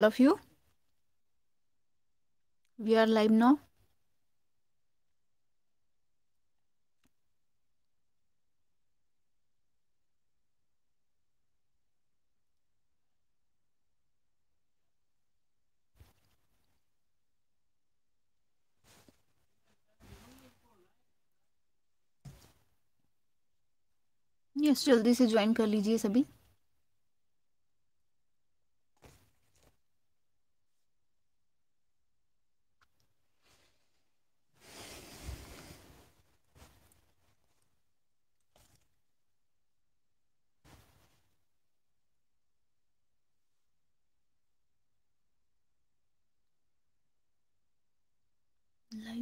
all of you we are live now yes जल्दी से join कर लीजिए सभी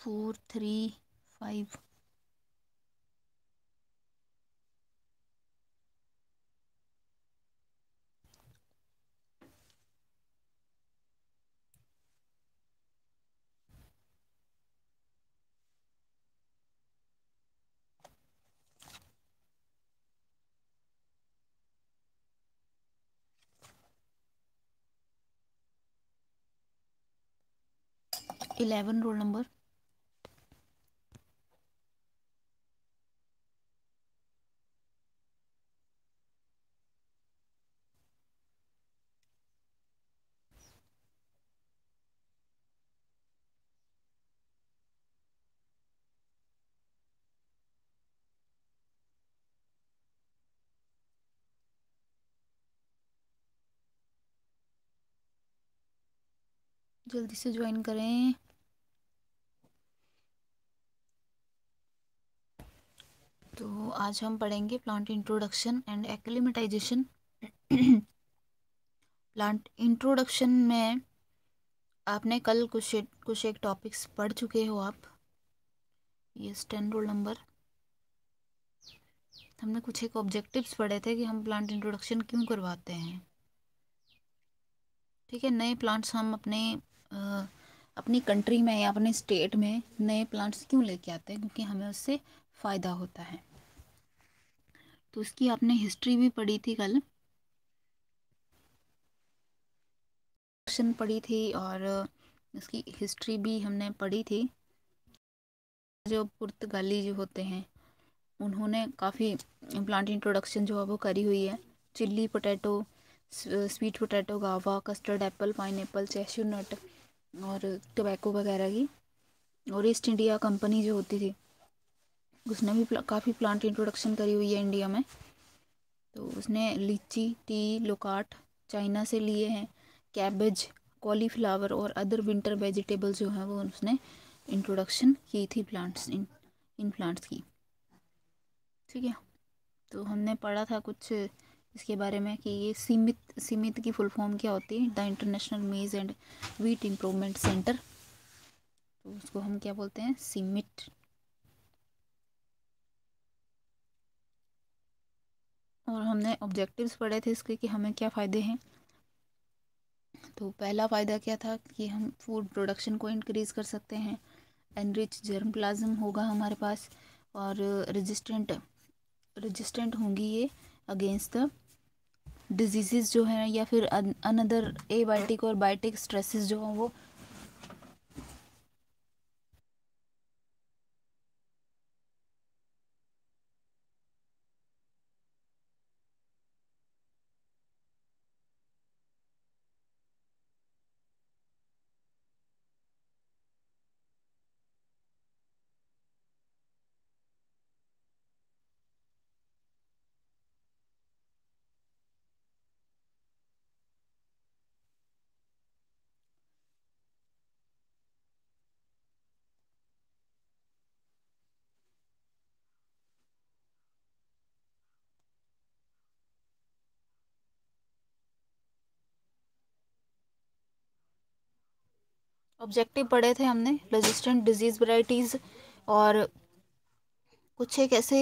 four three five Eleven roll number जल्दी से ज्वाइन करें तो आज हम पढ़ेंगे plant introduction and acclimatization plant introduction में आपने कल कुछ कुछ एक टॉपिक्स पढ़ चुके हो आप ये स्टैंड रोल नंबर हमने कुछ एक ऑब्जेक्टिव्स पढ़े थे कि हम प्लांट इंट्रोडक्शन क्यों करवाते हैं ठीक है नए प्लांट्स हम अपने अपनी कंट्री में या अपने स्टेट में नए प्लांट्स क्यों लेके आते हैं क्योंकि हमें उससे फ़ायदा होता है तो उसकी आपने हिस्ट्री भी पढ़ी थी कल क्वेश्चन पढ़ी थी और उसकी हिस्ट्री भी हमने पढ़ी थी जो पुर्तगाली जो होते हैं उन्होंने काफ़ी प्लांट इंट्रोडक्शन जो है वो करी हुई है chilli potato sweet potato guava custard apple pineapple cashew nut और टोबैको वगैरह की और ईस्ट इंडिया कंपनी जो होती थी उसने भी प्ला, काफ़ी प्लांट इंट्रोडक्शन करी हुई है इंडिया में तो उसने लीची टी लोकाट चाइना से लिए हैं कैबेज कॉलीफ्लावर और अदर विंटर वेजिटेबल्स जो हैं वो उसने इंट्रोडक्शन की थी प्लांट्स इन इन प्लांट्स की ठीक है तो हमने पढ़ा था कुछ इसके बारे में कि ये सीमित सीमित की फुल फॉर्म क्या होती है the international maize and wheat improvement centre तो उसको हम क्या बोलते हैं सीमित और हमने ऑब्जेक्टिव्स पढ़े थे इसके कि हमें क्या फ़ायदे हैं तो पहला फ़ायदा क्या था कि हम फूड प्रोडक्शन को इंक्रीज़ कर सकते हैं एनरिच जर्म प्लाजम होगा हमारे पास और रजिस्टेंट रजिस्टेंट होंगी ये अगेंस्ट द डिजीज़ जो हैं या फिर अनदर एबायोटिक और बायोटिक स्ट्रेसेस जो हों वो ऑब्जेक्टिव पढ़े थे हमने रेजिस्टेंट डिजीज़ वराइटीज़ और कुछ एक ऐसे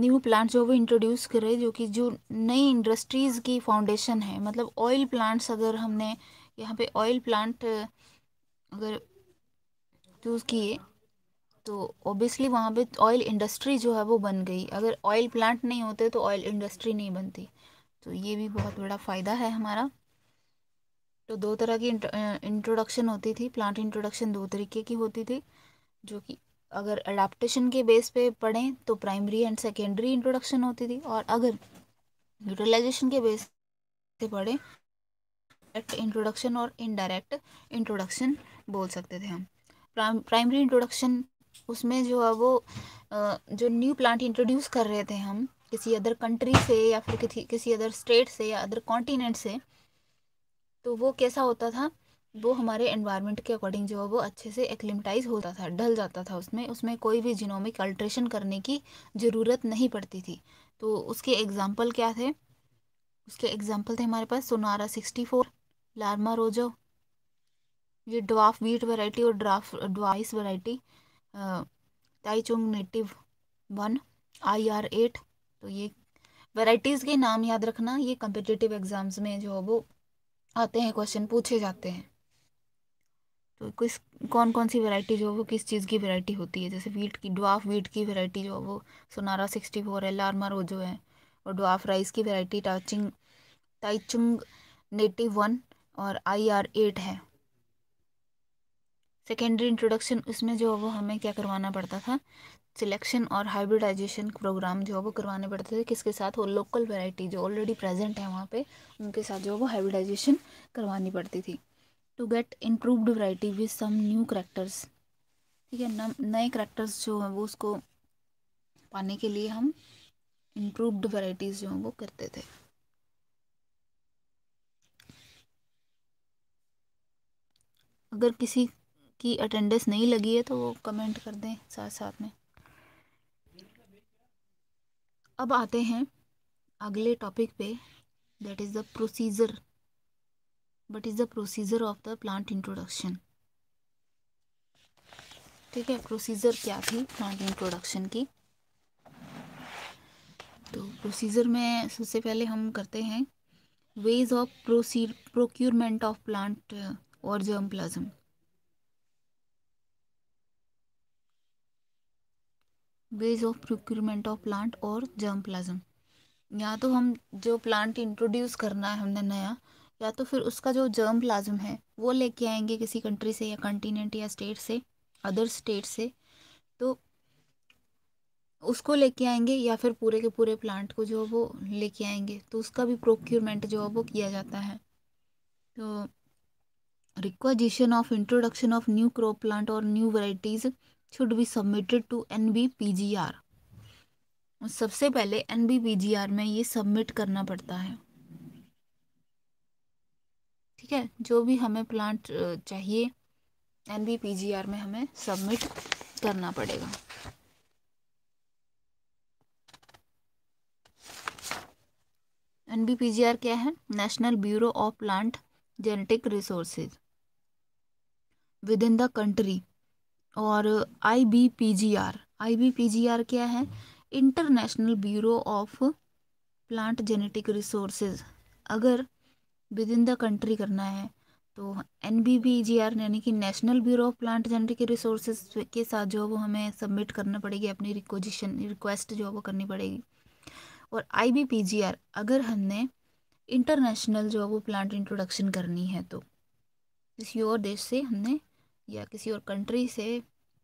न्यू प्लांट्स जो वो इंट्रोड्यूस करे जो कि जो नई इंडस्ट्रीज़ की फाउंडेशन है मतलब ऑयल प्लांट्स अगर हमने यहाँ पे ऑयल प्लांट अगर चूज़ किए तो ऑब्वियसली वहाँ पे ऑयल इंडस्ट्री जो है वो बन गई अगर ऑयल प्लांट नहीं होते तो ऑयल इंडस्ट्री नहीं बनती तो ये भी बहुत बड़ा फ़ायदा है हमारा तो दो तरह की इंट्रोडक्शन होती थी प्लांट इंट्रोडक्शन दो तरीके की होती थी जो कि अगर अडाप्टशन के बेस पे पढ़ें तो प्राइमरी एंड सेकेंडरी इंट्रोडक्शन होती थी और अगर यूटिलाइजेशन के बेस पे पढ़ें डायरेक्ट इंट्रोडक्शन और इनडायरेक्ट इंट्रोडक्शन बोल सकते थे हम प्राइमरी इंट्रोडक्शन उसमें जो है वो जो न्यू प्लांट इंट्रोड्यूस कर रहे थे हम किसी अदर कंट्री से या फिर किसी किसी अदर स्टेट से या अदर कॉन्टीनेंट से तो वो कैसा होता था वो हमारे एनवायरनमेंट के अकॉर्डिंग जो है वो अच्छे से एक्लिमटाइज होता था ढल जाता था उसमें उसमें कोई भी जीनोमिक अल्ट्रेशन करने की ज़रूरत नहीं पड़ती थी तो उसके एग्ज़ाम्पल क्या थे उसके एग्ज़ाम्पल थे हमारे पास सोनारा सिक्सटी फोर लार्मा रोजो ये ड्वाफ वीट वैरायटी और dwarf rice variety Taichung native one IR are एट तो ये वैराइटीज़ के नाम याद रखना ये कम्पिटिटिव एग्ज़ाम्स में जो है वो आते हैं क्वेश्चन पूछे जाते हैं तो किस कौन कौन सी वैरायटी जो है वो किस चीज़ की वैरायटी होती है जैसे वीट की ड्वाफ वीट की वैरायटी जो है वो सोनारा सिक्सटी फोर है लारमा रोजो है और डॉफ राइस की variety Taichung Taichung native one और आई आर एट है सेकेंडरी इंट्रोडक्शन उसमें जो है वो हमें क्या करवाना पड़ता था सिलेक्शन और हाइब्रिडाइजेशन प्रोग्राम जो है वो करवाने पड़ते थे किसके साथ वो लोकल वैरायटी जो ऑलरेडी प्रेजेंट है वहाँ पे उनके साथ जो है वो हाइब्रिडाइजेशन करवानी पड़ती थी to get improved variety with some new characters ठीक है नए करेक्टर्स जो हैं वो उसको पाने के लिए हम इम्प्रूवड वैरायटीज़ जो हैं वो करते थे अगर किसी की अटेंडेंस नहीं लगी है तो वो कमेंट कर दें साथ साथ में अब आते हैं अगले टॉपिक पे that is the procedure what is the procedure of the plant introduction ठीक है प्रोसीजर क्या थी प्लांट इंट्रोडक्शन की तो प्रोसीजर में सबसे पहले हम करते हैं वेज ऑफ प्रोसी प्रोक्यूरमेंट ऑफ प्लांट और germplasm ways of procurement of plant और जर्म प्लाज्म या तो हम जो प्लांट इंट्रोड्यूस करना है हमने नया या तो फिर उसका जो जर्म प्लाज्म है वो लेके आएंगे किसी कंट्री से या कंटिनेंट या स्टेट से अदर स्टेट से तो उसको लेके आएंगे या फिर पूरे के पूरे प्लांट को जो वो लेके आएंगे तो उसका भी प्रोक्यूरमेंट जो है वो किया जाता है तो requisition of introduction of new crop plant और new varieties should be submitted to NBPGR. सबसे पहले NBPGR में ये सबमिट करना पड़ता है ठीक है जो भी हमें प्लांट चाहिए एन में हमें सबमिट करना पड़ेगा एन क्या है national bureau of plant genetic resources within the country और I B P G R I B P G R क्या है international bureau of plant genetic resources अगर विद इन द कंट्री करना है तो N B P G R यानी कि national bureau of plant genetic resources के साथ जो है वो हमें सबमिट करना पड़ेगी अपनी रिक्वजिशन रिक्वेस्ट जो है वो करनी पड़ेगी और I B P G R अगर हमने इंटरनेशनल जो है वो प्लांट इंट्रोडक्शन करनी है तो किसी और देश से हमने या किसी और कंट्री से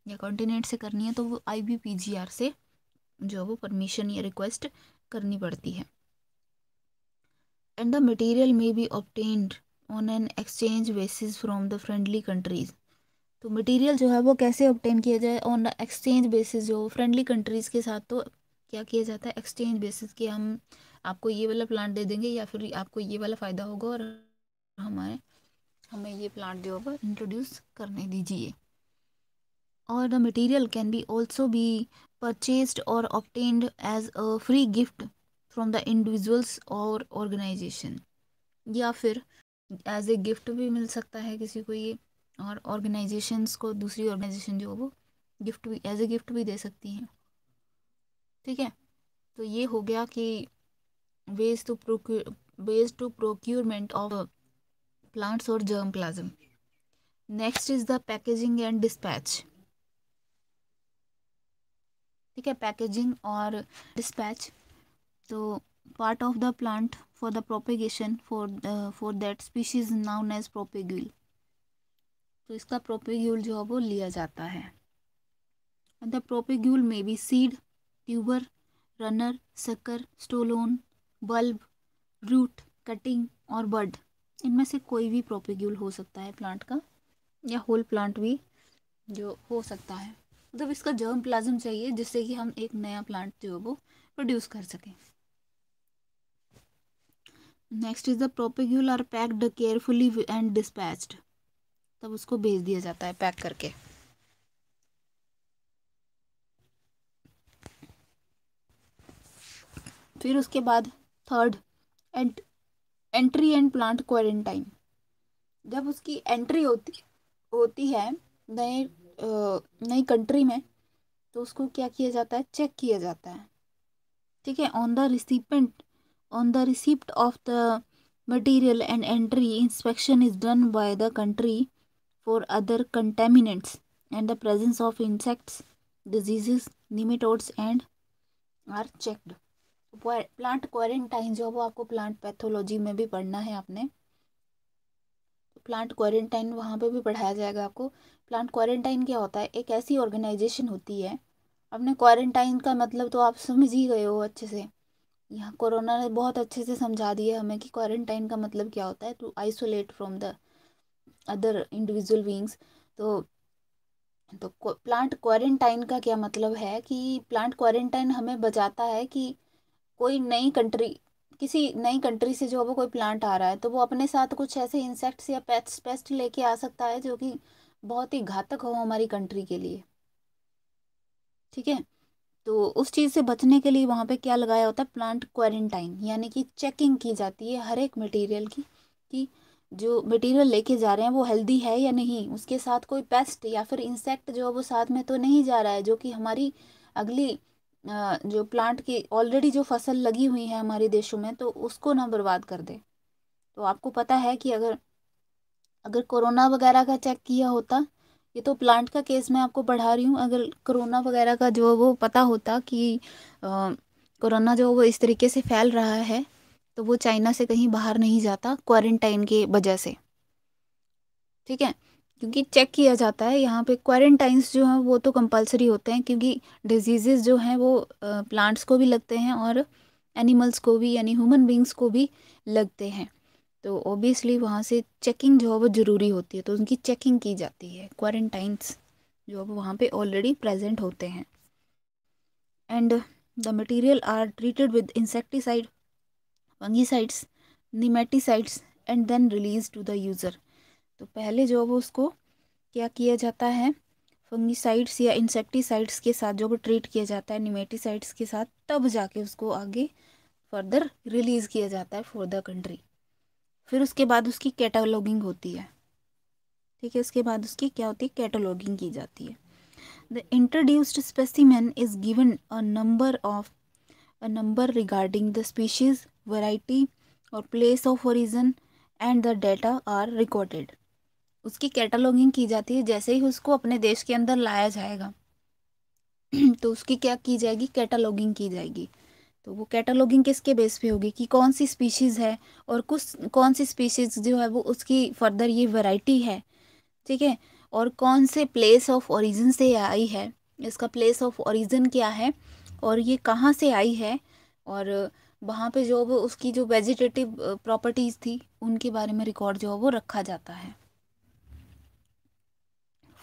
या कॉन्टिनेंट से करनी है तो वो I B P G R से जो है वो परमिशन या रिक्वेस्ट करनी पड़ती है and the material may be obtained on an exchange basis from the friendly countries तो मटेरियल जो है वो कैसे ऑप्टेन किया जाए ऑन द एक्सचेंज बेसिस जो फ्रेंडली कंट्रीज़ के साथ तो क्या किया जाता है एक्सचेंज बेसिस के हम आपको ये वाला प्लांट दे देंगे या फिर आपको ये वाला फ़ायदा होगा और हमारे हमें ये प्लांट जो है इंट्रोड्यूस करने दीजिए और the material can be also be purchased और obtained as a free gift from the individuals और ऑर्गेनाइजेशन या फिर एज ए गिफ्ट भी मिल सकता है किसी को ये और ऑर्गेनाइजेशंस को दूसरी ऑर्गेनाइजेशन जो वो गिफ्ट भी एज ए गिफ्ट भी दे सकती हैं ठीक है तो ये हो गया कि ways to procure ways to procurement of plants और germplasm next is the packaging and dispatch ठीक है पैकेजिंग और डिस्पैच तो part of the plant for the propagation for for that species known as propagule तो इसका propagule जो है वो लिया जाता है the propagule may be seed tuber runner sucker stolon bulb root cutting और बर्ड इनमें से कोई भी प्रोपिग्यूल हो सकता है प्लांट का या होल प्लांट भी जो हो सकता है मतलब इसका जर्म प्लाज्म चाहिए जिससे कि हम एक नया प्लांट जो है वो प्रोड्यूस कर सकें next is the propagule are packed carefully and dispatched तब उसको भेज दिया जाता है पैक करके फिर उसके बाद third and entry and plant quarantine जब उसकी एंट्री होती होती है नए नई कंट्री में तो उसको क्या किया जाता है चेक किया जाता है ठीक है on the recipient on the receipt of the material and entry inspection is done by the country for other contaminants and the presence of insects diseases nematodes and are checked plant quarantine जो है वो आपको plant pathology में भी पढ़ना है आपने plant quarantine वहाँ पे भी पढ़ाया जाएगा आपको प्लांट क्वारंटाइन क्या होता है एक ऐसी ऑर्गेनाइजेशन होती है अपने क्वारंटाइन का मतलब तो आप समझ ही गए हो अच्छे से यहाँ कोरोना ने बहुत अच्छे से समझा दिया हमें कि क्वारंटाइन का मतलब क्या होता है to isolate from the other individual beings तो तो प्लांट क्वारंटाइन का क्या मतलब है कि प्लांट क्वारंटाइन हमें बचाता है कि कोई नई कंट्री किसी नई कंट्री से जो वो कोई प्लांट आ रहा है तो वो अपने साथ कुछ ऐसे इंसेक्ट्स या पेस्ट पेस्ट लेके आ सकता है जो कि बहुत ही घातक हो हमारी कंट्री के लिए ठीक है तो उस चीज़ से बचने के लिए वहाँ पे क्या लगाया होता है प्लांट क्वारंटाइन यानी कि चेकिंग की जाती है हर एक मटेरियल की कि जो मटेरियल लेके जा रहे हैं वो हेल्दी है या नहीं उसके साथ कोई पेस्ट या फिर इंसेक्ट जो है वो साथ में तो नहीं जा रहा है जो कि हमारी अगली जो प्लांट की ऑलरेडी जो फसल लगी हुई है हमारे देशों में तो उसको ना बर्बाद कर दे तो आपको पता है कि अगर अगर कोरोना वगैरह का चेक किया होता ये तो प्लांट का केस मैं आपको पढ़ा रही हूँ अगर कोरोना वगैरह का जो वो पता होता कि कोरोना जो वो इस तरीके से फैल रहा है तो वो चाइना से कहीं बाहर नहीं जाता क्वारंटाइन के वजह से ठीक है क्योंकि चेक किया जाता है यहाँ पे क्वारंटाइंस जो हैं वो तो कंपलसरी होते हैं क्योंकि डिजीज़ जो हैं वो प्लांट्स को भी लगते हैं और एनिमल्स को भी यानी ह्यूमन बींग्स को भी लगते हैं तो ओबियसली वहाँ से चेकिंग जो है वो ज़रूरी होती है तो उनकी चेकिंग की जाती है क्वारंटाइंस जो अब वहाँ पे ऑलरेडी प्रेजेंट होते हैं and the material are treated with insecticide fungicides nematicides and then release to the user तो पहले जो वो उसको क्या किया जाता है फंगीसाइड्स या इंसेक्टिसाइड्स के साथ जो भी ट्रीट किया जाता है निमेटिसाइड्स के साथ तब जाके उसको आगे फर्दर रिलीज़ किया जाता है फॉर द कंट्री फिर उसके बाद उसकी कैटलॉगिंग होती है ठीक है उसके बाद उसकी क्या होती है कैटलॉगिंग की जाती है the introduced specimen is given a number of a number regarding the species variety और place of origin and the data are recorded उसकी कैटलॉगिंग की जाती है जैसे ही उसको अपने देश के अंदर लाया जाएगा तो उसकी क्या की जाएगी कैटलॉगिंग की जाएगी तो वो कैटलॉगिंग किसके बेस पे होगी कि कौन सी स्पीशीज़ है और कुछ कौन सी स्पीशीज़ जो है वो उसकी फर्दर ये वैरायटी है ठीक है और कौन से प्लेस ऑफ ओरिजिन से आई है इसका प्लेस ऑफ ओरिजिन क्या है और ये कहाँ से आई है और वहाँ पे जो उसकी जो वेजिटेटिव प्रॉपर्टीज़ थी उनके बारे में रिकॉर्ड जो है वो रखा जाता है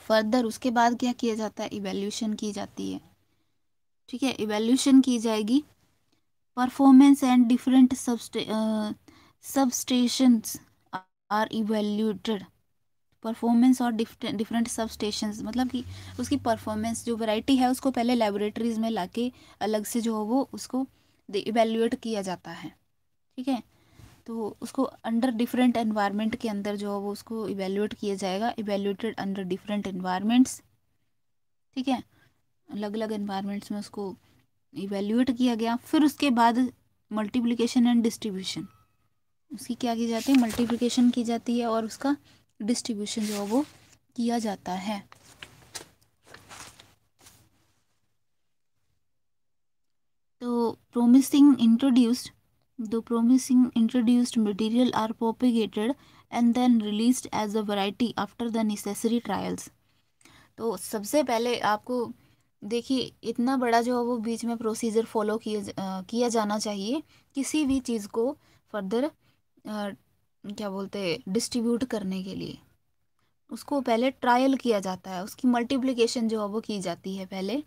फर्दर उसके बाद क्या किया जाता है इवेल्यूशन की जाती है ठीक है इवेल्यूशन की जाएगी performance and different substations are evaluated performance और डिफरेंट सब स्टेशन मतलब कि उसकी परफॉर्मेंस जो वैरायटी है उसको पहले लेबोरेटरीज में लाके अलग से जो हो वो उसको इवेल्यूएट किया जाता है ठीक है तो उसको अंडर डिफरेंट एनवायरनमेंट के अंदर जो है वो उसको इवेल्यूएट किया जाएगा इवेल्यूटेड अंडर डिफरेंट एनवायरनमेंट्स ठीक है अलग अलग एनवायरनमेंट्स में उसको इवेल्यूएट किया गया फिर उसके बाद मल्टीप्लिकेशन एंड डिस्ट्रीब्यूशन उसकी क्या की जाती है मल्टीप्लिकेशन की जाती है और उसका डिस्ट्रीब्यूशन जो है वो किया जाता है तो promising introduced The promising introduced material are propagated and then released as a variety after the necessary trials. तो सबसे पहले आपको देखिए इतना बड़ा जो है वो बीच में प्रोसीजर फॉलो किए किया जाना चाहिए किसी भी चीज़ को फर्दर आ, क्या बोलते डिस्ट्रीब्यूट करने के लिए उसको पहले ट्रायल किया जाता है उसकी मल्टीप्लिकेशन जो है वो की जाती है पहले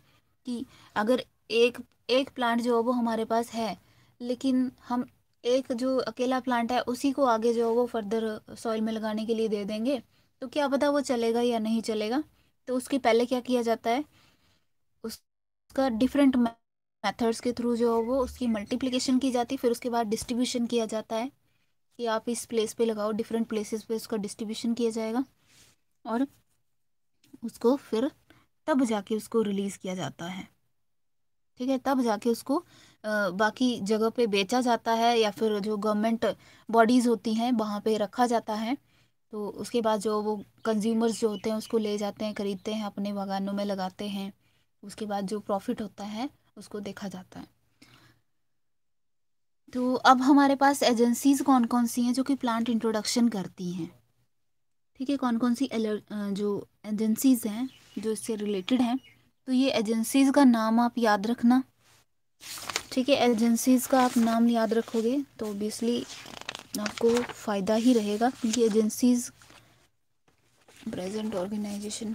कि अगर एक एक प्लांट जो है वो हमारे पास है लेकिन हम एक जो अकेला प्लांट है उसी को आगे जो वो फर्दर सॉइल uh, में लगाने के लिए दे देंगे तो क्या पता वो चलेगा या नहीं चलेगा तो उसके पहले क्या किया जाता है उसका डिफरेंट मेथड्स के थ्रू जो वो उसकी मल्टीप्लिकेशन की जाती है फिर उसके बाद डिस्ट्रीब्यूशन किया जाता है कि आप इस प्लेस पे लगाओ डिफरेंट प्लेसेस पे उसका डिस्ट्रीब्यूशन किया जाएगा और उसको फिर तब जाके उसको रिलीज़ किया जाता है ठीक है तब जाके उसको बाकी जगह पे बेचा जाता है या फिर जो गवर्नमेंट बॉडीज़ होती हैं वहाँ पे रखा जाता है तो उसके बाद जो वो कंज्यूमर्स जो होते हैं उसको ले जाते हैं ख़रीदते हैं अपने बागानों में लगाते हैं उसके बाद जो प्रॉफिट होता है उसको देखा जाता है तो अब हमारे पास एजेंसीज़ कौन कौन सी हैं जो कि प्लांट इंट्रोडक्शन करती हैं ठीक है कौन कौन सी जो एजेंसीज़ हैं जो इससे रिलेटेड हैं तो ये एजेंसीज़ का नाम आप याद रखना ठीक है एजेंसीज़ का आप नाम याद रखोगे तो ओबियसली आपको फ़ायदा ही रहेगा क्योंकि एजेंसीज़ प्रेजेंट ऑर्गेनाइजेशन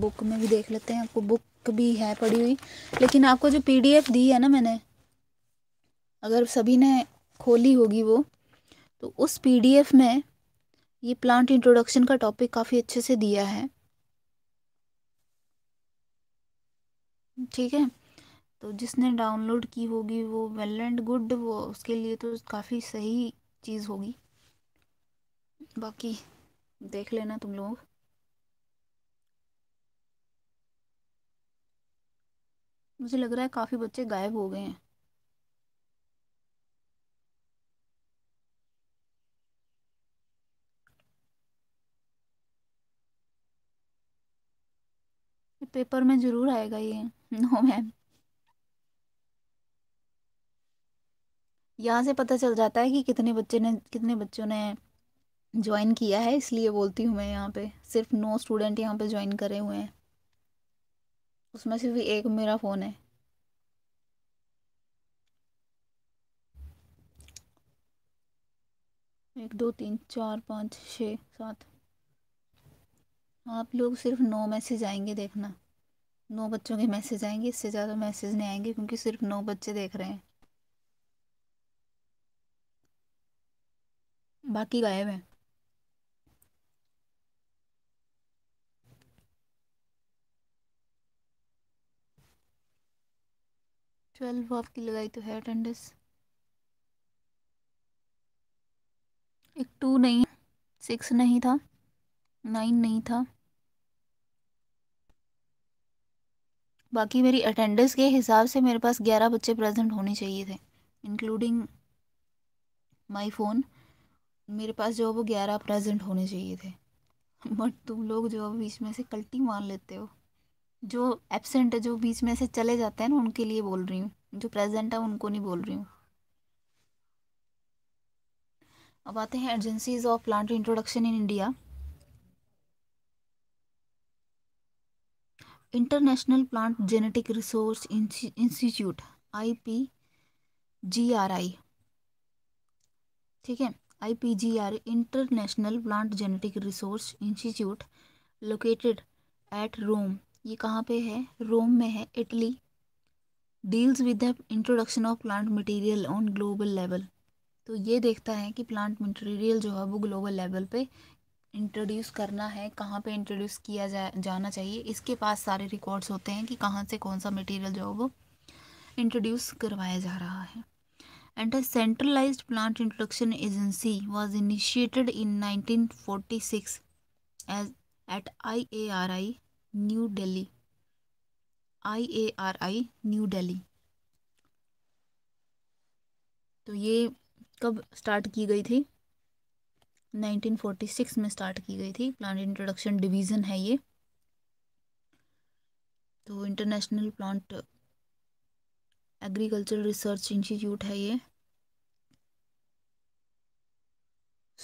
बुक में भी देख लेते हैं आपको बुक भी है पड़ी हुई लेकिन आपको जो पीडीएफ दी है ना मैंने अगर सभी ने खोली होगी वो तो उस पीडीएफ में ये प्लांट इंट्रोडक्शन का टॉपिक काफ़ी अच्छे से दिया है ठीक है तो जिसने डाउनलोड की होगी वो वेल एंड गुड वो उसके लिए तो काफ़ी सही चीज़ होगी बाकी देख लेना तुम लोग मुझे लग रहा है काफ़ी बच्चे गायब हो गए हैं पेपर में ज़रूर आएगा ये नो मैम यहाँ से पता चल जाता है कि कितने बच्चे ने कितने बच्चों ने ज्वाइन किया है इसलिए बोलती हूँ मैं यहाँ पे सिर्फ नौ स्टूडेंट यहाँ पे ज्वाइन करे हुए हैं उसमें सिर्फ एक मेरा फ़ोन है एक दो तीन चार पाँच छः सात आप लोग सिर्फ नौ मैसेज आएंगे देखना नौ बच्चों के मैसेज आएंगे इससे ज़्यादा मैसेज नहीं आएंगे क्योंकि सिर्फ नौ बच्चे देख रहे हैं बाकी गायब है ट्वेल्व आपकी लगाई तो है अटेंडेंस एक टू नहीं सिक्स नहीं था नाइन नहीं था बाकी मेरी अटेंडेंस के हिसाब से मेरे पास ग्यारह बच्चे प्रेजेंट होने चाहिए थे इंक्लूडिंग माई फ़ोन मेरे पास जो वो ग्यारह प्रेजेंट होने चाहिए थे बट तुम लोग जो बीच में से कल्टी मान लेते हो जो एबसेंट है जो बीच में से चले जाते हैं ना उनके लिए बोल रही हूँ जो प्रेजेंट है उनको नहीं बोल रही हूँ अब आते हैं agencies of plant introduction in India International Plant Genetic Resource Institute I P G R I ठीक है IPGR International Plant Genetic Resource Institute located at Rome ये कहाँ पे है रोम में है Italy deals with the introduction of plant material on global level तो ये देखता है कि प्लांट मटेरियल जो है वो ग्लोबल लेवल पे इंट्रोड्यूस करना है कहाँ पे इंट्रोड्यूस किया जा जाना चाहिए इसके पास सारे रिकॉर्ड्स होते हैं कि कहाँ से कौन सा मटेरियल जो है वो इंट्रोड्यूस करवाया जा रहा है and a centralized plant introduction agency was initiated in 1946 as at IARI New Delhi. IARI New Delhi. तो ये कब स्टार्ट की गई थी 1946 में स्टार्ट की गई थी प्लांट इंट्रोडक्शन डिवीज़न है ये तो International Plant Agriculture Research Institute है ये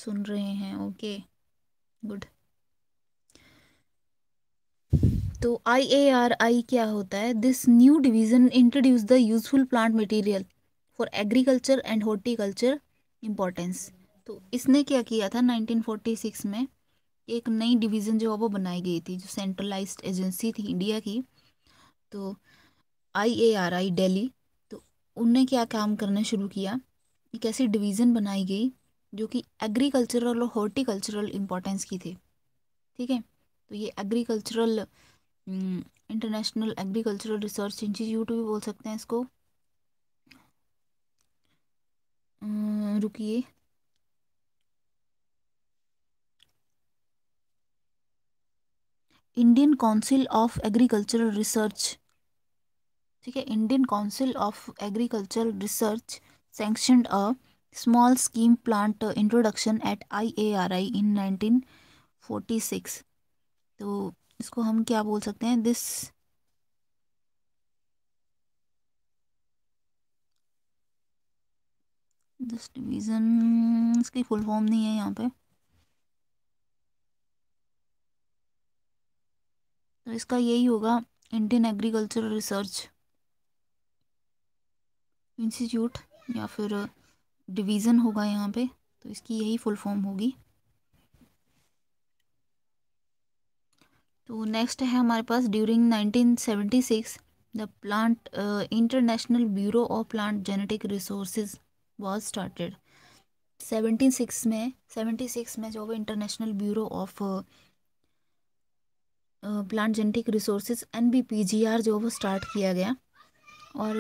सुन रहे हैं ओके गुड तो आई ए आर आई क्या होता है this new division introduce the useful plant material for agriculture and horticulture importance तो इसने क्या किया था 1946 में एक नई डिवीज़न जो है वो बनाई गई थी जो सेंट्रलाइज्ड एजेंसी थी इंडिया की तो आई ए आर आई डेली उनने क्या काम करना शुरू किया एक ऐसी डिवीज़न बनाई गई जो कि एग्रीकल्चरल और हॉर्टिकल्चरल इम्पोर्टेंस की थी ठीक है तो ये agricultural international agricultural research institute भी बोल सकते हैं इसको हम्म, रुकिए Indian Council of Agricultural Research ठीक है Indian Council of Agriculture Research sanction a small scheme plant introduction at I A R I in nineteen forty six तो इसको हम क्या बोल सकते हैं दिस दिस डिवीज़न इसकी फुल फॉर्म नहीं है यहाँ पे तो इसका यही होगा इंडियन एग्रीकल्चरल रिसर्च इंस्टीट्यूट या फिर डिवीज़न होगा यहाँ पे तो इसकी यही फुल फॉर्म होगी तो नेक्स्ट है हमारे पास during 1976 the plant International bureau of plant genetic Resources was started seventy six में सेवेंटी सिक्स में जो है international bureau of plant genetic Resources N B P G R जो वो स्टार्ट किया गया और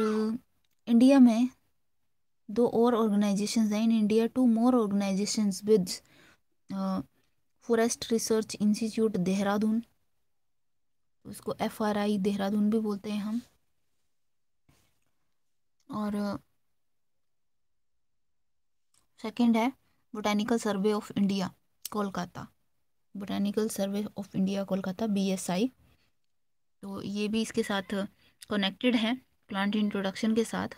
इंडिया में दो और ऑर्गेनाइजेशंस हैं in India two more organisations with Forest Research Institute Dehradun उसको एफ आर आई देहरादून भी बोलते हैं हम और सेकंड uh, है Botanical Survey of India Kolkata Botanical Survey of India Kolkata B S I तो ये भी इसके साथ कनेक्टेड है प्लांट इंट्रोडक्शन के साथ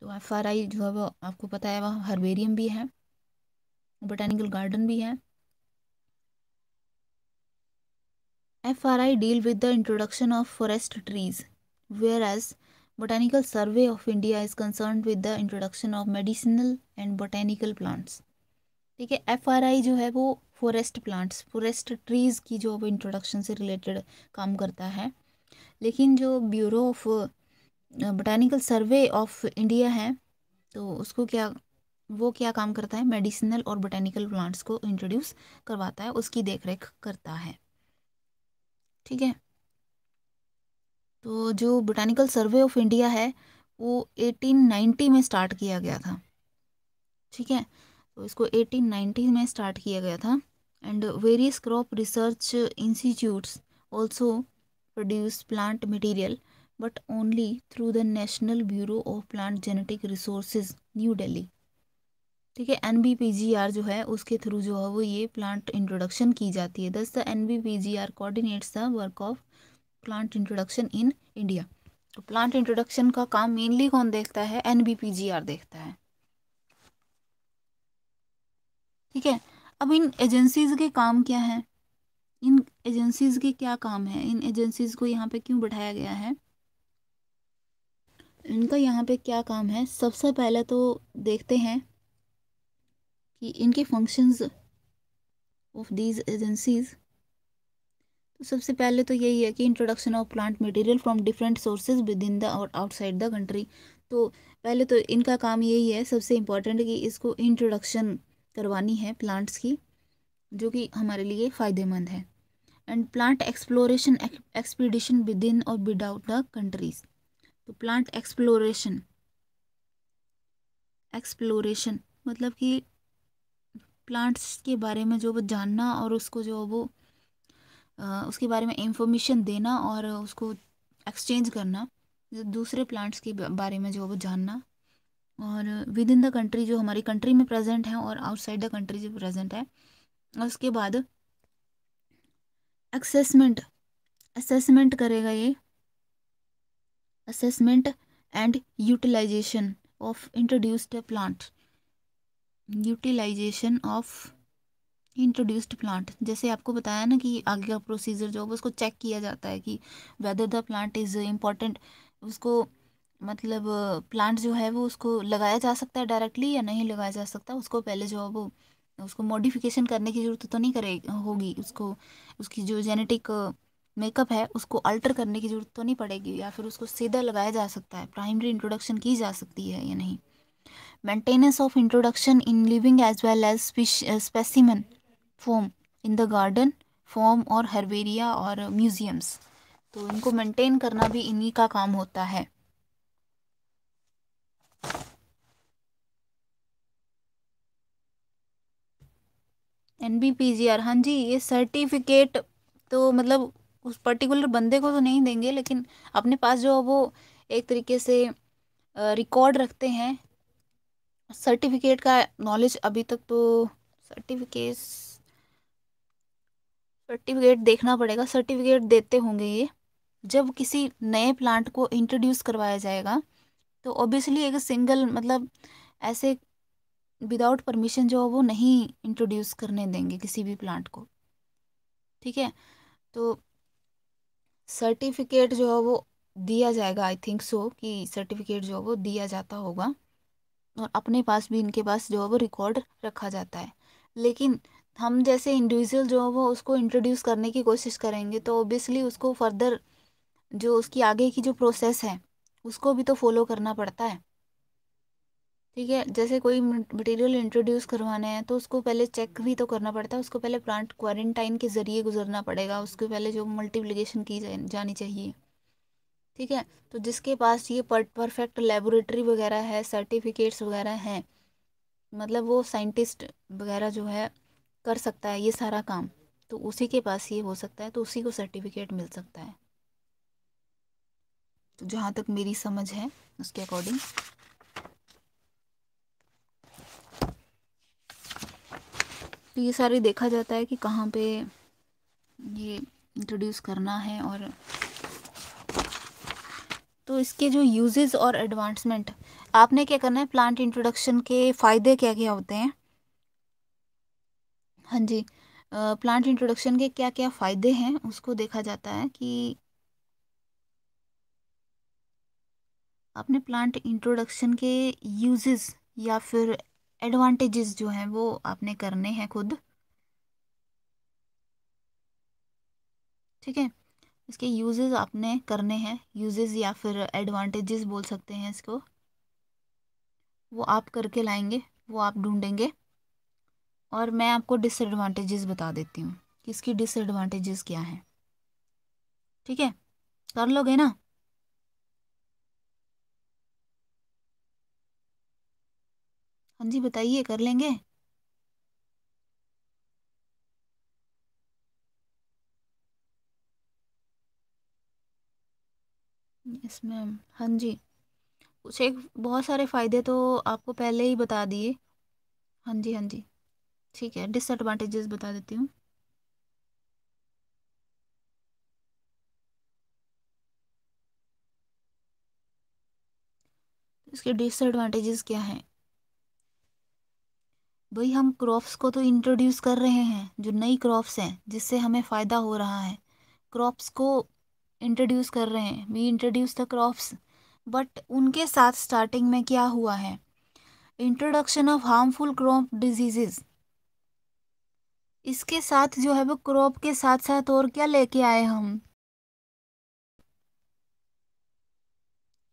तो एफ आर आई जो है वो आपको पता है वह हर्बेरियम भी है बोटानिकल गार्डन भी है F R I deal with the introduction of forest trees whereas Botanical Survey of India is concern with the introduction of medicinal and botanical plants ठीक है एफ आर आई जो है वो forest plants forest trees की जो introduction से related काम करता है लेकिन जो Bureau of Botanical Survey of India है तो उसको क्या वो क्या काम करता है मेडिसिनल और बोटानिकल प्लांट्स को इंट्रोड्यूस करवाता है उसकी देखरेख करता है ठीक है तो जो बोटानिकल सर्वे ऑफ इंडिया है वो 1890 में स्टार्ट किया गया था ठीक है तो इसको 1890 में स्टार्ट किया गया था and various crop research institutes also produce plant material but only through the National Bureau of Plant Genetic Resources, New Delhi. ठीक है N B P G R जो है उसके थ्रू जो है वो ये प्लांट इंट्रोडक्शन की जाती है thus the N B P G R coordinates the work of plant introduction in India तो प्लांट इंट्रोडक्शन का काम मेनली कौन देखता है N B P G R देखता है ठीक है अब इन एजेंसीज के काम क्या है इन एजेंसीज के क्या काम है इन एजेंसीज को यहाँ पे क्यों बैठाया गया है इनका यहाँ पे क्या काम है सबसे सब पहले तो देखते हैं कि इनके फंक्शंस ऑफ दीज एजेंसीज़ तो सबसे पहले तो यही है कि introduction of plant material from different sources within the और आउटसाइड द कंट्री तो पहले तो इनका काम यही है सबसे इम्पॉर्टेंट कि इसको इंट्रोडक्शन करवानी है प्लांट्स की जो कि हमारे लिए फ़ायदेमंद है and plant exploration expedition within और विदाउट द कंट्रीज़ तो प्लांट एक्सप्लोरेशन एक्सप्लोरेशन मतलब कि प्लांट्स के बारे में जो वो जानना और उसको जो वो उसके बारे में इंफॉर्मेशन देना और उसको एक्सचेंज करना दूसरे प्लांट्स के बारे में जो वो जानना और विद इन द कंट्री जो हमारी कंट्री में प्रेजेंट है और आउटसाइड द कंट्री जो प्रेजेंट है और उसके बाद एक्सेसमेंट असेसमेंट करेगा ये assessment and utilisation of introduced plant utilisation of introduced plant जैसे आपको बताया ना कि आगे का प्रोसीजर जो होगा उसको चेक किया जाता है कि whether the plant is important उसको मतलब प्लांट जो है वो उसको लगाया जा सकता है डायरेक्टली या नहीं लगाया जा सकता उसको पहले जो है वो उसको मॉडिफिकेशन करने की ज़रूरत तो नहीं करे होगी उसको उसकी जो जेनेटिक मेकअप है उसको अल्टर करने की ज़रूरत तो नहीं पड़ेगी या फिर उसको सीधा लगाया जा सकता है प्राइमरी इंट्रोडक्शन की जा सकती है या नहीं maintenance of introduction in living as well as specimen form in the garden form और हर्बेरिया और म्यूजियम्स तो इनको मेंटेन करना भी इन्हीं का काम होता है N B P G R हाँ जी ये सर्टिफिकेट तो मतलब उस पर्टिकुलर बंदे को तो नहीं देंगे लेकिन अपने पास जो है वो एक तरीके से रिकॉर्ड रखते हैं सर्टिफिकेट का नॉलेज अभी तक तो सर्टिफिकेट सर्टिफिकेट देखना पड़ेगा सर्टिफिकेट देते होंगे ये जब किसी नए प्लांट को इंट्रोड्यूस करवाया जाएगा तो ऑब्वियसली एक सिंगल मतलब ऐसे विदाउट परमिशन जो है वो नहीं इंट्रोड्यूस करने देंगे किसी भी प्लांट को ठीक है तो सर्टिफिकेट जो है वो दिया जाएगा आई थिंक सो कि सर्टिफिकेट जो है वो दिया जाता होगा और अपने पास भी इनके पास जो है वो रिकॉर्ड रखा जाता है लेकिन हम जैसे इंडिविजुअल जो है वो उसको इंट्रोड्यूस करने की कोशिश करेंगे तो ओबियसली उसको फर्दर जो उसकी आगे की जो प्रोसेस है उसको भी तो फॉलो करना पड़ता है ठीक है जैसे कोई मटेरियल इंट्रोड्यूस करवाना है तो उसको पहले चेक भी तो करना पड़ता है उसको पहले प्लांट क्वारंटाइन के ज़रिए गुजरना पड़ेगा उसको पहले जो मल्टीप्लिकेशन की जा जानी चाहिए ठीक है तो जिसके पास ये परफेक्ट लेबोरेटरी वगैरह है सर्टिफिकेट्स वगैरह हैं मतलब वो साइंटिस्ट वगैरह जो है कर सकता है ये सारा काम तो उसी के पास ये हो सकता है तो उसी को सर्टिफिकेट मिल सकता है तो जहाँ तक मेरी समझ है उसके अकॉर्डिंग तो ये सारे देखा जाता है कि कहाँ पे ये इंट्रोड्यूस करना है और तो इसके जो यूजेस और एडवांसमेंट आपने क्या करना है प्लांट इंट्रोडक्शन के फ़ायदे क्या क्या होते हैं हाँ जी प्लांट इंट्रोडक्शन के क्या क्या फ़ायदे हैं उसको देखा जाता है कि आपने प्लांट इंट्रोडक्शन के यूजेस या फिर एडवांटेजेस जो हैं वो आपने करने हैं खुद ठीक है इसके यूजेस आपने करने हैं यूजेस या फिर एडवांटेजेस बोल सकते हैं इसको वो आप करके लाएंगे वो आप ढूंढेंगे और मैं आपको डिसएडवांटेजेस बता देती हूँ कि इसकी डिसएडवांटेजेस क्या हैं ठीक है कर लोगे ना हाँ जी बताइए कर लेंगे मैम हाँ जी कुछ एक बहुत सारे फ़ायदे तो आपको पहले ही बता दिए हाँ जी हाँ जी ठीक है डिसएडवांटेजेस बता देती हूँ इसके डिसएडवांटेजेस क्या हैं भाई हम क्रॉप्स को तो इंट्रोड्यूस कर रहे हैं जो नई क्रॉप्स हैं जिससे हमें फ़ायदा हो रहा है क्रॉप्स को इंट्रोड्यूस कर रहे हैं we introduce the crops but उनके साथ स्टार्टिंग में क्या हुआ है introduction of harmful crop diseases इसके साथ जो है वो क्रॉप के साथ साथ और क्या लेके आए हम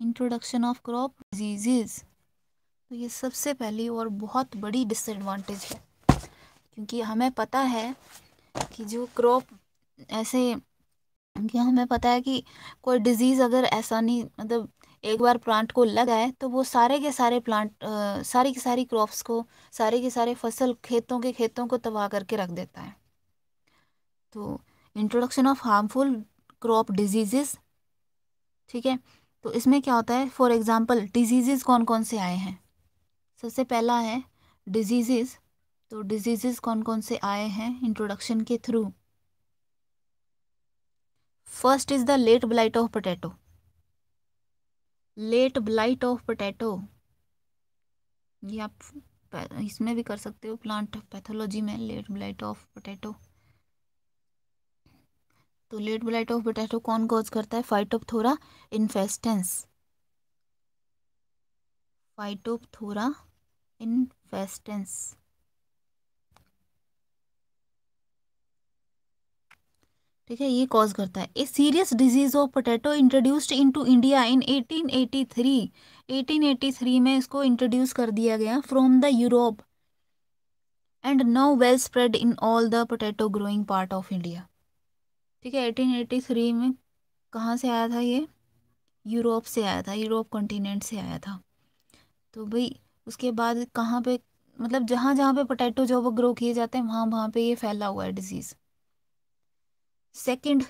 इंट्रोडक्शन ऑफ क्रॉप डिजीजेज़ तो ये सबसे पहली और बहुत बड़ी डिसएडवांटेज है क्योंकि हमें पता है कि जो क्रॉप ऐसे क्योंकि हमें पता है कि कोई डिज़ीज़ अगर ऐसा नहीं मतलब एक बार प्लांट को लग आए तो वो सारे के सारे प्लांट आ, सारी की सारी क्रॉप्स को सारे के सारे फसल खेतों के खेतों को तबाह करके रख देता है तो introduction of harmful crop diseases ठीक है तो इसमें क्या होता है फॉर एग्ज़ाम्पल डिजीज़ कौन कौन से आए हैं सबसे पहला है डिजीज़ तो डिजीज़ कौन कौन से आए हैं इंट्रोडक्शन के through first is the late blight of potato late blight of potato ये आप इसमें भी कर सकते हो प्लांट पैथोलॉजी में लेट ब्लाइट ऑफ पोटैटो तो लेट ब्लाइट ऑफ पोटैटो कौन कॉज करता है फाइटोपथोरा इन्फेस्टेंस फाइटोपथोरा इन्वेस्टेंस ठीक है ये कॉज करता है a serious disease of potato introduced into India in 1883 1883 में इसको इंट्रोड्यूस कर दिया गया from the Europe and now well spread in all the potato growing part of India ठीक है 1883 में कहाँ से आया था ये यूरोप से आया था यूरोप कॉन्टिनेंट से आया था तो भाई उसके बाद कहाँ पे मतलब जहां जहां पे पोटैटो जो वो ग्रो किए जाते हैं वहां वहां पे ये फैला हुआ है डिजीज़ सेकंड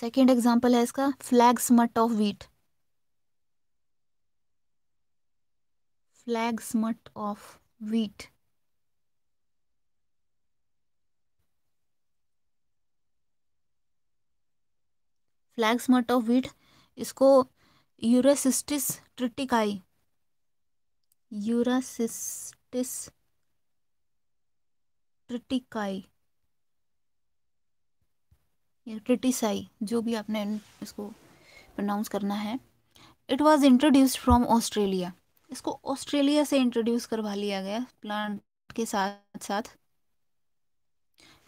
सेकंड एग्जांपल है इसका flag smut of wheat flag smut of wheat flag smut of wheat इसको यूरासिस्टिस ट्रिटिकाई यूरासिस्टिस ट्रिटिकाई या ट्रिटिसाई जो भी आपने इसको प्रोनाउंस करना है it was introduced from Australia इसको ऑस्ट्रेलिया से इंट्रोड्यूस करवा लिया गया प्लांट के साथ साथ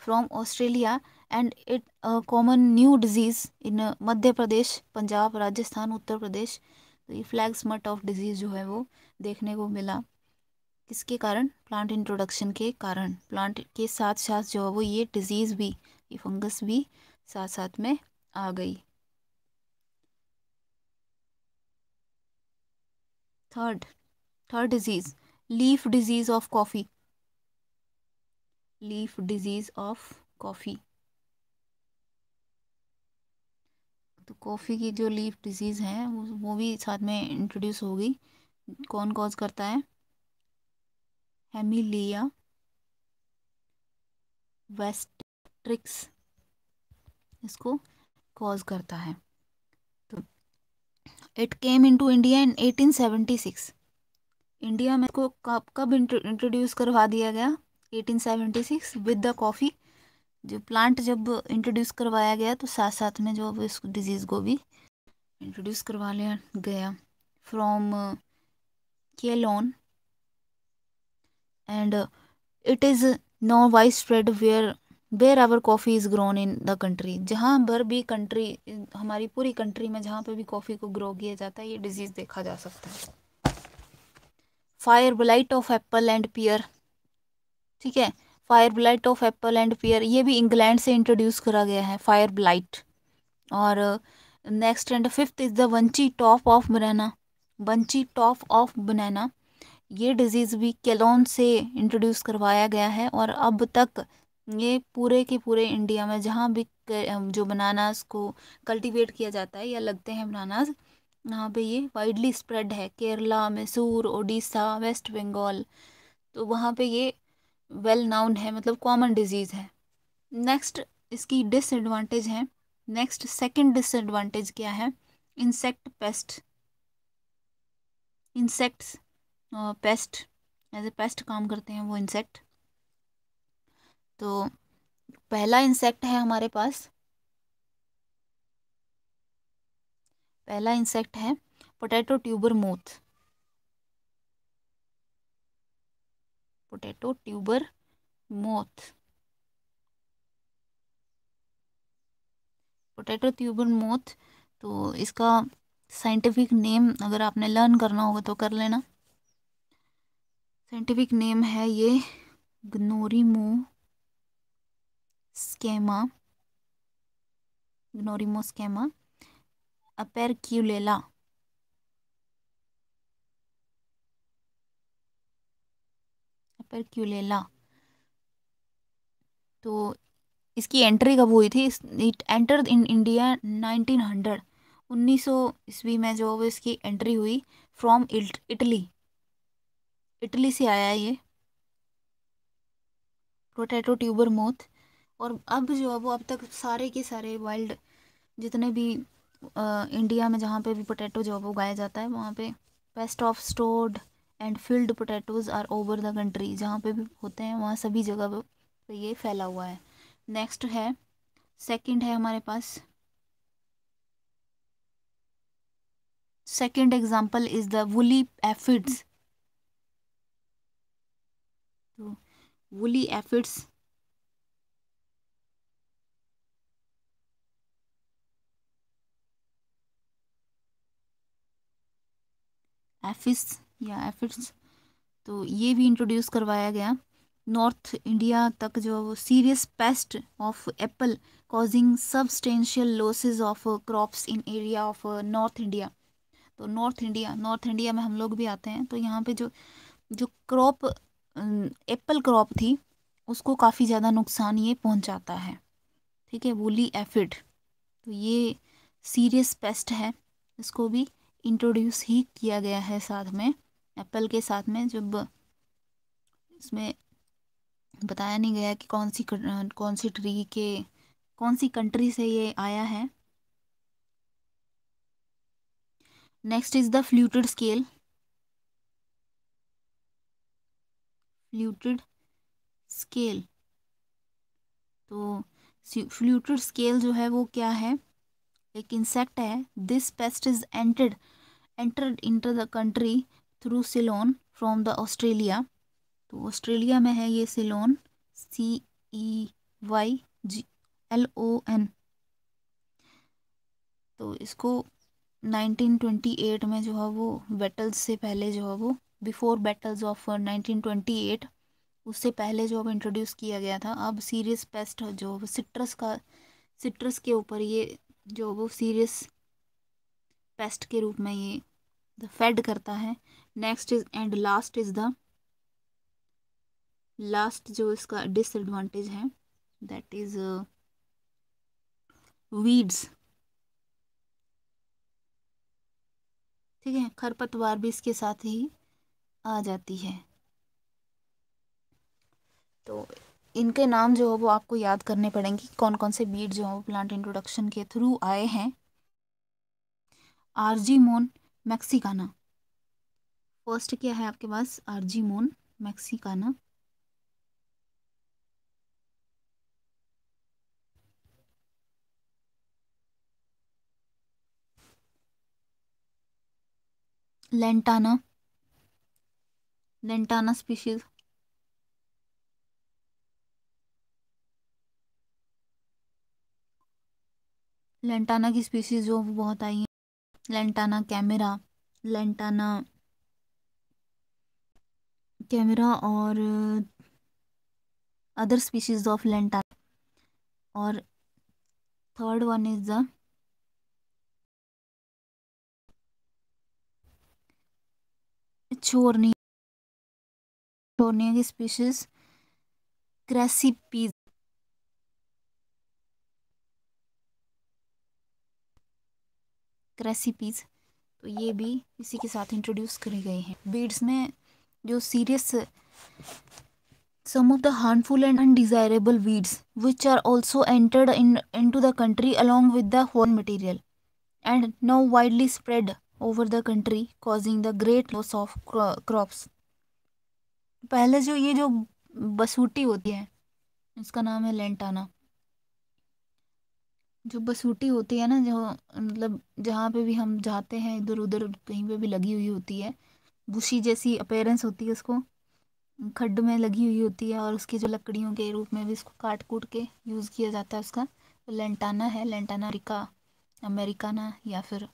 from Australia and it common new disease in Madhya Pradesh Punjab Rajasthan Uttar Pradesh तो ये फ्लैग्स मट ऑफ डिजीज़ जो है वो देखने को मिला किसके कारण प्लांट इंट्रोडक्शन के कारण प्लांट के साथ साथ जो है वो ये डिजीज़ भी ये फंगस भी साथ साथ में आ गई third third disease leaf disease of coffee leaf disease of coffee तो कॉफ़ी की जो लीफ डिज़ीज़ है वो वो भी साथ में इंट्रोड्यूस होगी कौन कॉज करता है हेमिलिया वेस्ट्रिक्स इसको कॉज करता है तो it came into India in 1876 India में इसको कब कब इंट्रोड्यूस करवा दिया गया 1876 विद द कॉफ़ी जो प्लांट जब इंट्रोड्यूस करवाया गया तो साथ साथ में जो अब इस डिज़ीज़ को भी इंट्रोड्यूस करवा लिया गया from Ceylon and it is now widespread where where our coffee is grown in the country जहाँ पर भी कंट्री हमारी पूरी कंट्री में जहाँ पर भी कॉफ़ी को ग्रो किया जाता है ये डिज़ीज़ देखा जा सकता है fire blight of apple and pear ठीक है fire blight of apple and pear ये भी इंग्लैंड से इंट्रोड्यूस करा गया है फायर ब्लाइट और next and fifth is the bunchy top of banana bunchy top of banana ये डिज़ीज़ भी केलोन से इंट्रोड्यूस करवाया गया है और अब तक ये पूरे के पूरे इंडिया में जहाँ भी um, जो बनानास को कल्टीवेट किया जाता है या लगते हैं बनानास यहाँ पे ये वाइडली स्प्रेड है केरला मैसूर ओडिशा वेस्ट बंगाल तो वहाँ पे ये वेल नाउन है मतलब कॉमन डिजीज़ है नेक्स्ट इसकी डिसएडवांटेज है नेक्स्ट सेकंड डिसएडवांटेज क्या है insect pest insects pest as a pest काम करते हैं वो इंसेक्ट तो पहला इंसेक्ट है हमारे पास पहला इंसेक्ट है potato tuber moth potato tuber moth potato tuber moth तो इसका साइंटिफिक नेम अगर आपने लर्न करना होगा तो कर लेना साइंटिफिक नेम है ये ग्नोरीमो स्केमा ग्नोरीमो स्केमा अपेरक्यूलेला पेरक्यूलेला तो इसकी एंट्री कब हुई थी इट एंटर इन इंडिया 1900 सौ ईस्वी में जो इसकी एंट्री हुई फ्रॉम इटली इटली से आया ये रोटेटो ट्यूबर मोथ और अब जो है वो अब तक सारे के सारे वाइल्ड जितने भी आ, इंडिया में जहाँ पे भी पोटैटो जो है वो उगाया जाता है वहाँ पे best of stored and field potatoes are over the country जहाँ पे भी होते हैं वहाँ सभी जगह पे ये फैला हुआ है नेक्स्ट है सेकंड है हमारे पास second example is the woolly aphids woolly aphids aphis या एफिड्स तो ये भी इंट्रोड्यूस करवाया गया नॉर्थ इंडिया तक जो वो serious pest of apple causing substantial losses of crops in area of North India तो नॉर्थ इंडिया नॉर्थ इंडिया में हम लोग भी आते हैं तो यहाँ पे जो जो क्रॉप एप्पल क्रॉप थी उसको काफ़ी ज़्यादा नुकसान ये पहुँचाता है ठीक है वोली एफिड तो ये सीरियस पेस्ट है इसको भी इंट्रोड्यूस ही किया गया है साथ में एप्पल के साथ में जब इसमें बताया नहीं गया कि कौन सी कौन सी ट्री के कौन सी कंट्री से ये आया है next is the fluted scale fluted scale तो फ्लूटेड स्केल जो है वो क्या है एक इंसेक्ट है दिस पेस्ट इज एंटेड entered enter the country through Ceylon from the Australia तो ऑस्ट्रेलिया में है ये Ceylon C E Y G L O N तो इसको 1928 में जो है वो बैटल्स से पहले जो है वो बिफोर बैटल्स ऑफ 1928 उससे पहले जो अब इंट्रोड्यूस किया गया था अब सीरियस पेस्ट जो सिट्रस का सिट्रस के ऊपर ये जो वो सीरियस पेस्ट के रूप में ये फेड करता है next is and last is the last जो इसका डिसएडवांटेज है दैट इज वीड्स ठीक है खरपतवार भी इसके साथ ही आ जाती है तो इनके नाम जो है वो आपको याद करने पड़ेंगे कौन कौन से बीड जो है प्लांट इंट्रोडक्शन के थ्रू आए हैं आरजी मोन मैक्सिकाना फर्स्ट क्या है आपके पास argemone mexicana lantana lantana species lantana की स्पीशीज़ जो बहुत आई हैं लेंटाना कैमरा लेंटाना कैमरा और अदर स्पीशीज ऑफ लेंटा और थर्ड वन इज द चोरनी चोरनिया की स्पीशीज क्रेसीपीज क्रेसीपीज तो ये भी इसी के साथ इंट्रोड्यूस करी गई हैं बीड्स में जो serious some of the harmful and undesirable weeds which are also entered in into the country along with the hone material and no widely spread over the country causing the great loss of crops पहले जो ये जो बसूटी होती है इसका नाम है lantana जो बसूटी होती है ना जो मतलब जहाँ पे भी हम जाते हैं इधर उधर कहीं पे भी लगी हुई होती है बुशी जैसी अपेयरेंस होती है उसको खड्ड में लगी हुई होती है और उसकी जो लकड़ियों के रूप में भी इसको काट कूट के यूज़ किया जाता है उसका लेंटाना है लेंटाना रिका अमेरिकाना या फिर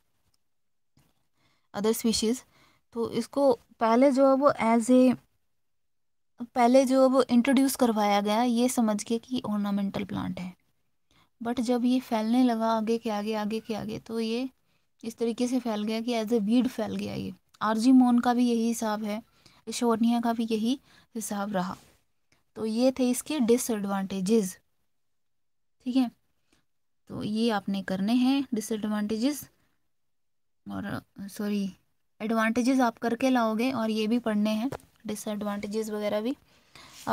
अदर स्पीशीज़ तो इसको पहले जो है वो एज ए पहले जो वो इंट्रोड्यूस करवाया गया ये समझ के कि ऑर्नामेंटल प्लांट है बट जब ये फैलने लगा आगे के आगे आगे के आगे तो ये इस तरीके से फैल गया कि एज ए वीड फैल गया ये आरजी मोन का भी यही हिसाब है एशोनिया का भी यही हिसाब रहा तो ये थे इसके डिसएडवांटेजेस ठीक है तो ये आपने करने हैं डिसएडवांटेजेस और सॉरी एडवांटेजेस आप करके लाओगे और ये भी पढ़ने हैं डिसएडवांटेजेस वगैरह भी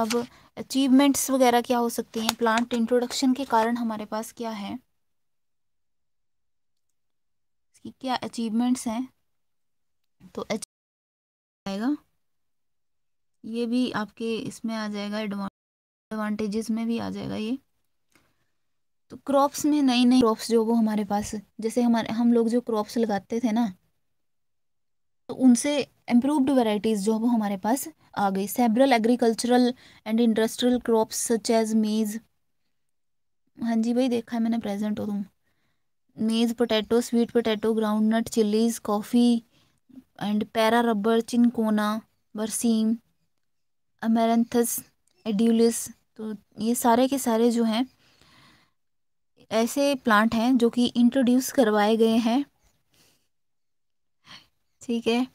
अब अचीवमेंट्स वगैरह क्या हो सकती हैं प्लांट इंट्रोडक्शन के कारण हमारे पास क्या है इसकी क्या अचीवमेंट्स हैं तो एच आएगा ये भी आपके इसमें आ जाएगा एडवांटेजेस में भी आ जाएगा ये तो क्रॉप्स में नई नई क्रॉप्स जो वो हमारे पास जैसे हमारे हम लोग जो क्रॉप्स लगाते थे ना तो उनसे इम्प्रूव्ड वेराइटीज़ जो वो हमारे पास आ गई several agricultural and industrial crops such as maize हाँ जी भाई देखा है मैंने प्रेजेंट हो तुम maize potato sweet potato groundnut chillies coffee and para rubber cinchona berseem amaranthus एड्यूलिस तो ये सारे के सारे जो हैं ऐसे प्लांट हैं जो कि इंट्रोड्यूस करवाए गए हैं ठीक है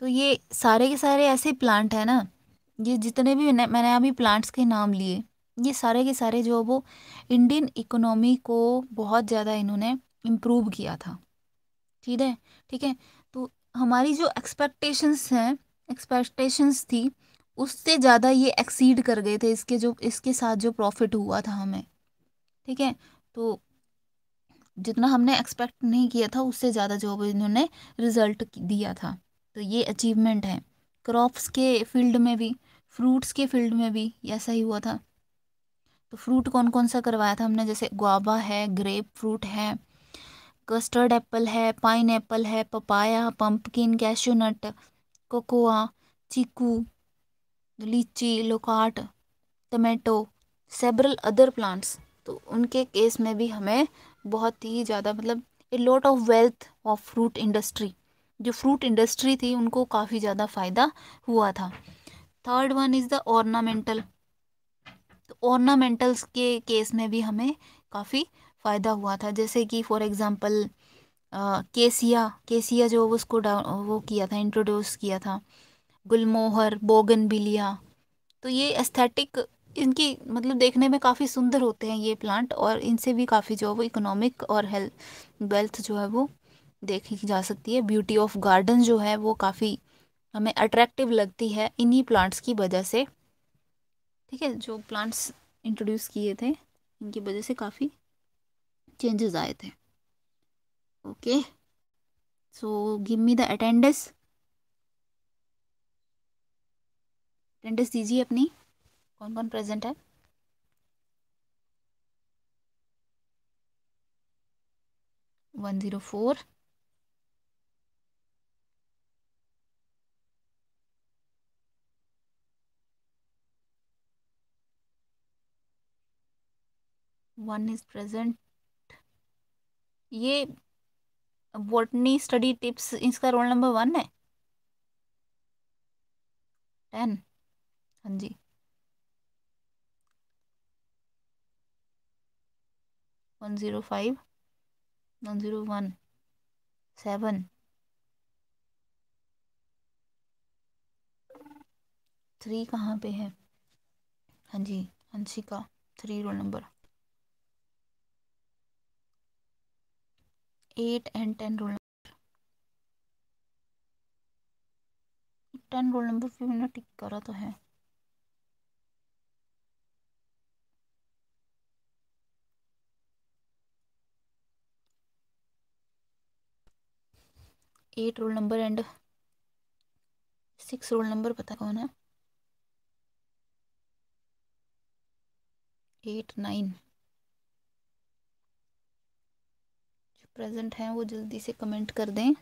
तो ये सारे के सारे ऐसे प्लांट हैं ना ये जितने भी मैंने मैंने अभी प्लांट्स के नाम लिए ये सारे के सारे जो वो इंडियन इकोनॉमी को बहुत ज़्यादा इन्होंने इम्प्रूव किया था ठीक है ठीक है तो हमारी जो एक्सपेक्टेशंस हैं एक्सपेक्टेशंस थी उससे ज़्यादा ये एक्सीड कर गए थे इसके जो इसके साथ जो प्रॉफिट हुआ था हमें ठीक है तो जितना हमने एक्सपेक्ट नहीं किया था उससे ज़्यादा जो इन्होंने रिजल्ट दिया था तो ये अचीवमेंट है क्रॉप्स के फील्ड में भी फ्रूट्स के फील्ड में भी ऐसा ही हुआ था तो फ्रूट कौन कौन सा करवाया था हमने जैसे गुआबा है ग्रेप फ्रूट है कस्टर्ड एप्पल है पाइन एप्पल है papaya pumpkin cashew nut cocoa chikoo lychee loquat tomato several other plants तो उनके केस में भी हमें बहुत ही ज़्यादा मतलब a lot of wealth of fruit industry जो फ्रूट इंडस्ट्री थी उनको काफ़ी ज़्यादा फ़ायदा हुआ था third one is the ornamental तो ऑर्नामेंटल्स के केस में भी हमें काफ़ी फ़ायदा हुआ था जैसे कि फॉर एग्ज़ाम्पल केसिया केसिया जो उसको डाउन वो किया था इंट्रोड्यूस किया था गुलमोहर बोगन बिलिया तो ये एस्थेटिक इनकी मतलब देखने में काफ़ी सुंदर होते हैं ये प्लांट और इनसे भी काफ़ी जो है वो इकोनॉमिक और हेल्थ वेल्थ जो है वो देखी जा सकती है ब्यूटी ऑफ गार्डन जो है वो काफ़ी हमें अट्रैक्टिव लगती है इन्हीं प्लांट्स की वजह से ठीक है जो प्लांट्स इंट्रोड्यूस किए थे इनकी वजह से काफ़ी चेंजेस आए थे okay so give me the attendance attendance दीजिए अपनी कौन कौन प्रेजेंट है one zero four one is present ये बोटनी स्टडी टिप्स इसका रोल नंबर वन है टेन हाँ जी one zero five one zero one seven three कहाँ पे है हाँ जी Anshika three roll number eight and ten roll number ten roll number भी मैंने टिक करा तो है eight roll number and six roll number पता कौन है एट नाइन प्रेजेंट हैं वो जल्दी से कमेंट कर दें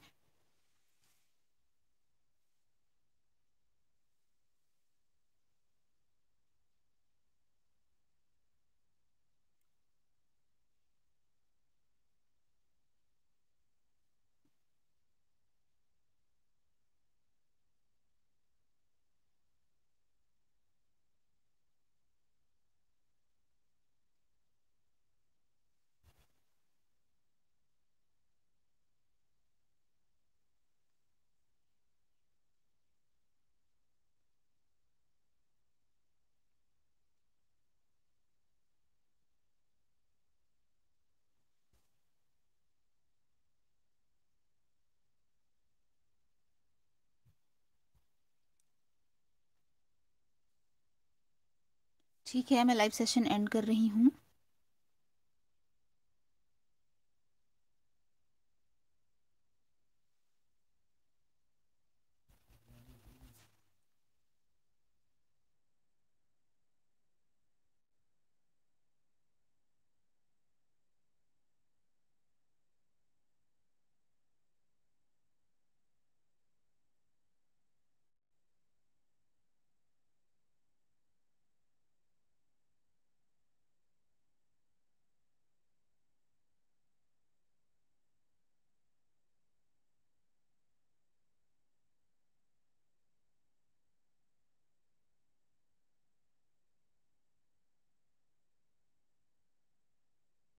ठीक है मैं लाइव सेशन एंड कर रही हूँ